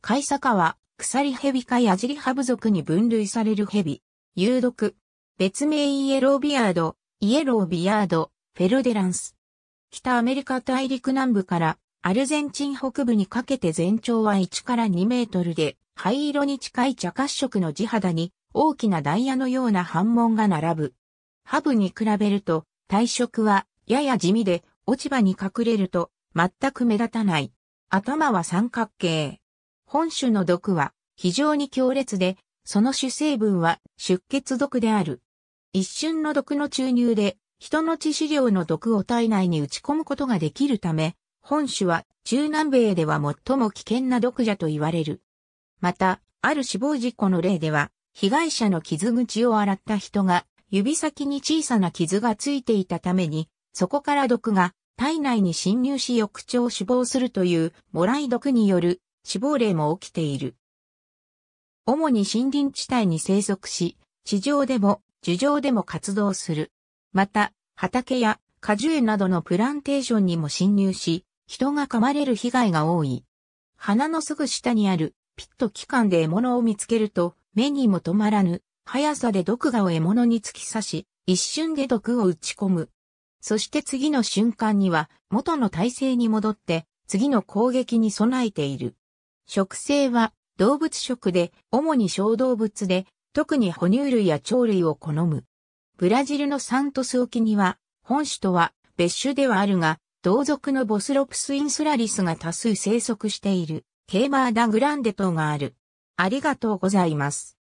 カイサカは、鎖蛇かヤジリハブ族に分類される蛇。有毒。別名イエロービアード、イエロービアード、フェルデランス。北アメリカ大陸南部からアルゼンチン北部にかけて全長は1から2メートルで、灰色に近い茶褐色の地肌に大きなダイヤのような反紋が並ぶ。ハブに比べると体色はやや地味で落ち葉に隠れると全く目立たない。頭は三角形。本種の毒は非常に強烈で、その主成分は出血毒である。一瞬の毒の注入で、人の致死量の毒を体内に打ち込むことができるため、本種は中南米では最も危険な毒蛇と言われる。また、ある死亡事故の例では、被害者の傷口を洗った人が指先に小さな傷がついていたために、そこから毒が体内に侵入し翌朝死亡するというもらい毒による死亡例も起きている。主に森林地帯に生息し、地上でも樹上でも活動する。また、畑や果樹園などのプランテーションにも侵入し、人が噛まれる被害が多い。花のすぐ下にあるピット期間で獲物を見つけると、目にも止まらぬ、速さで毒牙を獲物に突き刺し、一瞬で毒を打ち込む。そして次の瞬間には、元の体勢に戻って、次の攻撃に備えている。食性は動物食で、主に小動物で、特に哺乳類や鳥類を好む。ブラジルのサントス沖には、本種とは別種ではあるが、同族のボスロプスインスラリスが多数生息している、ケーマーダグランデ島がある。ありがとうございます。